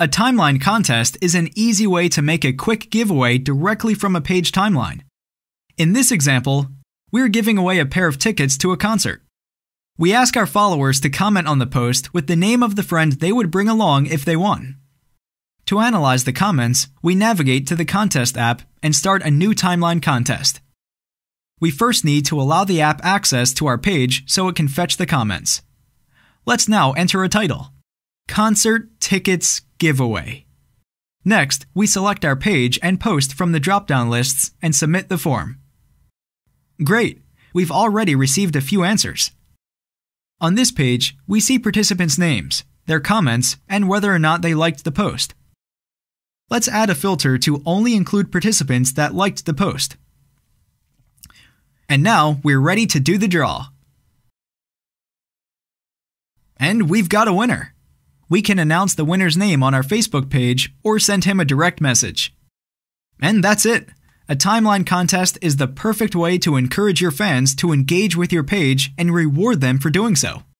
A timeline contest is an easy way to make a quick giveaway directly from a page timeline. In this example, we're giving away a pair of tickets to a concert. We ask our followers to comment on the post with the name of the friend they would bring along if they won. To analyze the comments, we navigate to the contest app and start a new timeline contest. We first need to allow the app access to our page so it can fetch the comments. Let's now enter a title. Concert Tickets giveaway. Next, we select our page and post from the drop-down lists and submit the form. Great! We've already received a few answers. On this page, we see participants' names, their comments, and whether or not they liked the post. Let's add a filter to only include participants that liked the post. And now we're ready to do the draw. And we've got a winner! we can announce the winner's name on our Facebook page or send him a direct message. And that's it! A timeline contest is the perfect way to encourage your fans to engage with your page and reward them for doing so.